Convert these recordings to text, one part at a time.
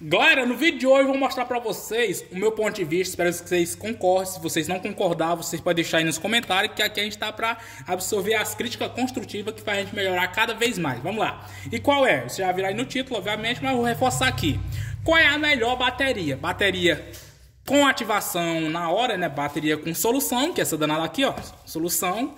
Galera, no vídeo de hoje eu vou mostrar pra vocês o meu ponto de vista, espero que vocês concordem, se vocês não concordar, vocês podem deixar aí nos comentários, que aqui a gente tá pra absorver as críticas construtivas que faz a gente melhorar cada vez mais, vamos lá. E qual é? Você já virou aí no título, obviamente, mas eu vou reforçar aqui. Qual é a melhor bateria? Bateria com ativação na hora, né, bateria com solução, que é essa danada aqui, ó, solução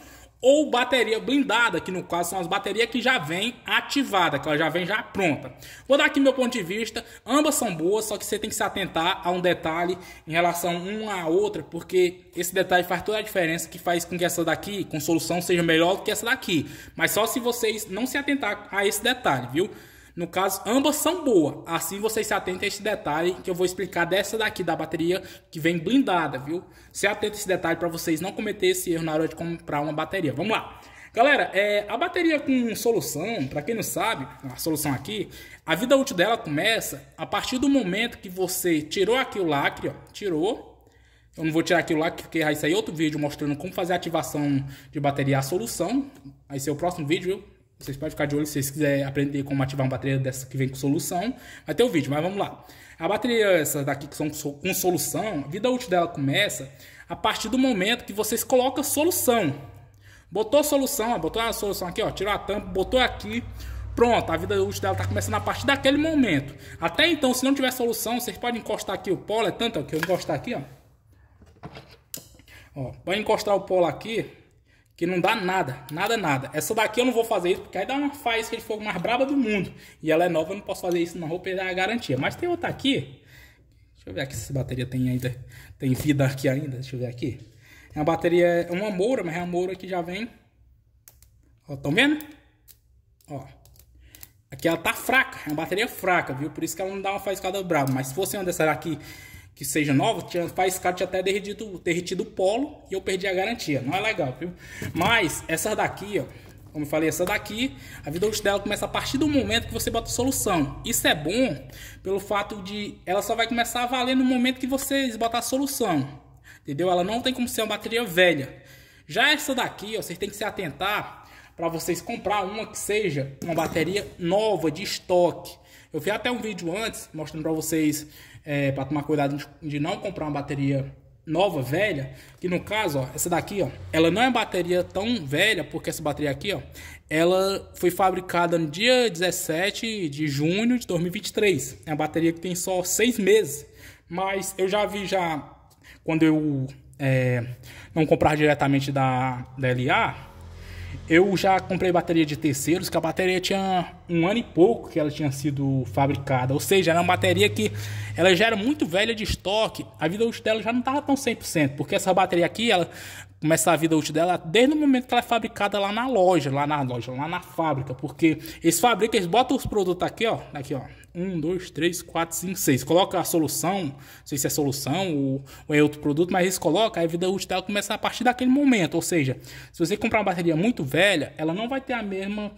ou bateria blindada, que no caso são as baterias que já vem ativada, que ela já vem já pronta. Vou dar aqui meu ponto de vista, ambas são boas, só que você tem que se atentar a um detalhe em relação uma à outra, porque esse detalhe faz toda a diferença que faz com que essa daqui, com solução, seja melhor do que essa daqui. Mas só se vocês não se atentar a esse detalhe, viu? No caso, ambas são boas. Assim vocês se atentem a esse detalhe que eu vou explicar dessa daqui da bateria que vem blindada, viu? Se atenta a esse detalhe para vocês não cometer esse erro na hora de comprar uma bateria. Vamos lá. Galera, é, a bateria com solução, para quem não sabe, a solução aqui, a vida útil dela começa a partir do momento que você tirou aqui o lacre, ó, tirou, eu não vou tirar aqui o lacre porque vai sair é outro vídeo mostrando como fazer a ativação de bateria a solução. Vai ser o próximo vídeo, viu? Vocês podem ficar de olho se vocês quiserem aprender como ativar uma bateria dessa que vem com solução. Vai ter o vídeo, mas vamos lá. A bateria essa daqui que são com solução, a vida útil dela começa a partir do momento que vocês colocam solução. Botou solução, ó, botou a solução aqui, ó, tirou a tampa, botou aqui. Pronto, a vida útil dela está começando a partir daquele momento. Até então, se não tiver solução, vocês podem encostar aqui o polo, é tanto que eu encostar aqui, ó. Ó, pode encostar o polo aqui, que não dá nada, nada, nada. Essa daqui eu não vou fazer isso, porque aí dá uma faísca de fogo mais braba do mundo. E ela é nova, eu não posso fazer isso não, vou perder a garantia. Mas tem outra aqui. Deixa eu ver aqui se essa bateria tem ainda, tem vida aqui ainda, deixa eu ver aqui. É uma bateria, é uma moura, mas é uma moura que já vem. Ó, tão vendo? Ó. Aqui ela tá fraca, é uma bateria fraca, viu? Por isso que ela não dá uma faíscada braba. Mas se fosse uma dessa aqui que seja nova, tinha, faz cara tinha até derretido, derretido o polo e eu perdi a garantia. Não é legal, viu? Mas essa daqui, ó, como eu falei, essa daqui, a vida útil dela começa a partir do momento que você bota solução. Isso é bom pelo fato de ela só vai começar a valer no momento que vocês botar solução. Entendeu? Ela não tem como ser uma bateria velha. Já essa daqui, ó, vocês têm que se atentar para vocês comprar uma que seja uma bateria nova de estoque eu fiz até um vídeo antes mostrando para vocês é, para tomar cuidado de não comprar uma bateria nova, velha, que no caso, ó, essa daqui, ó, ela não é bateria tão velha, porque essa bateria aqui, ó, ela foi fabricada no dia 17 de junho de 2023. É uma bateria que tem só seis meses, mas eu já vi já, quando eu é, não comprar diretamente da, da LA, eu já comprei bateria de terceiros, que a bateria tinha um ano e pouco que ela tinha sido fabricada. Ou seja, era uma bateria que ela já era muito velha de estoque. A vida útil dela já não estava tão 100%, porque essa bateria aqui, ela começa a vida útil dela desde o momento que ela é fabricada lá na loja, lá na loja, lá na fábrica, porque eles fabricam, eles botam os produtos aqui, ó, aqui, ó, 1, 2, 3, 4, 5, 6. Coloca a solução, não sei se é solução ou, ou é outro produto, mas eles colocam, a vida útil dela começa a partir daquele momento. Ou seja, se você comprar uma bateria muito velha, ela não vai ter a mesma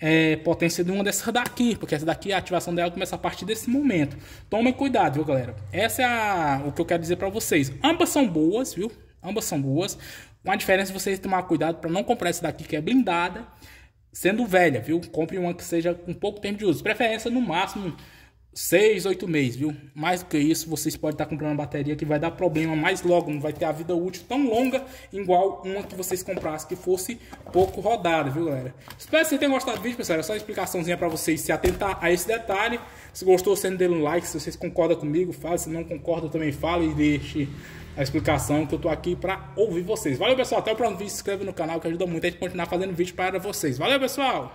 é, potência de uma dessas daqui, porque essa daqui, a ativação dela começa a partir desse momento. Tomem cuidado, viu, galera? Essa é a, o que eu quero dizer para vocês. Ambas são boas, viu? Ambas são boas. Uma diferença é você tomar cuidado para não comprar essa daqui que é blindada Sendo velha, viu? Compre uma que seja com pouco tempo de uso. Preferência no máximo 6, 8 meses, viu? Mais do que isso, vocês podem estar comprando uma bateria que vai dar problema mais logo, não vai ter a vida útil tão longa igual uma que vocês comprassem que fosse pouco rodada, viu, galera? Espero que vocês tenham gostado do vídeo, pessoal. é só uma explicaçãozinha para vocês se atentar a esse detalhe. Se gostou, sendo dele um like, se vocês concordam comigo, fala. se não concordam também fala e deixe a explicação que eu tô aqui para ouvir vocês. Valeu, pessoal. Até o próximo vídeo. Se inscreve no canal que ajuda muito a gente continuar fazendo vídeo para vocês. Valeu, pessoal.